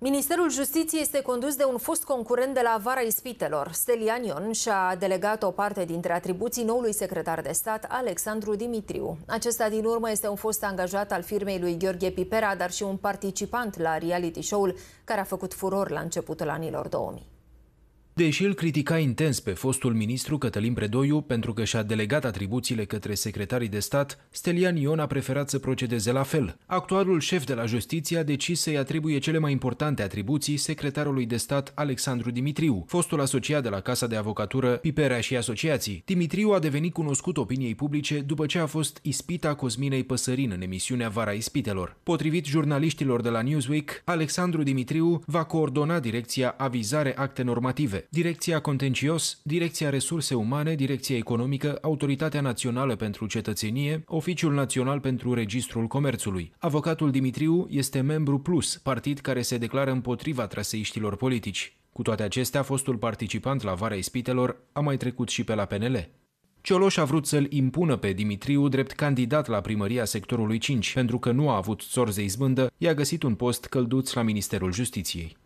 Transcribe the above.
Ministerul Justiției este condus de un fost concurent de la Vara Ispitelor. Stelian Ion și-a delegat o parte dintre atribuții noului secretar de stat, Alexandru Dimitriu. Acesta, din urmă, este un fost angajat al firmei lui Gheorghe Pipera, dar și un participant la reality show-ul care a făcut furor la începutul anilor 2000. Deși îl critica intens pe fostul ministru Cătălin Predoiu pentru că și-a delegat atribuțiile către secretarii de stat, Stelian Ion a preferat să procedeze la fel. Actualul șef de la justiție a decis să-i atribuie cele mai importante atribuții secretarului de stat Alexandru Dimitriu, fostul asociat de la Casa de Avocatură Piperea și Asociații. Dimitriu a devenit cunoscut opiniei publice după ce a fost ispita Cosminei Păsărin în emisiunea Vara Ispitelor. Potrivit jurnaliștilor de la Newsweek, Alexandru Dimitriu va coordona direcția Avizare Acte Normative. Direcția Contencios, Direcția Resurse Umane, Direcția Economică, Autoritatea Națională pentru Cetățenie, Oficiul Național pentru Registrul Comerțului. Avocatul Dimitriu este membru Plus, partid care se declară împotriva traseiștilor politici. Cu toate acestea, fostul participant la Vara Ispitelor a mai trecut și pe la PNL. Cioloș a vrut să-l impună pe Dimitriu drept candidat la primăria sectorului 5, pentru că nu a avut de izbândă, i-a găsit un post călduț la Ministerul Justiției.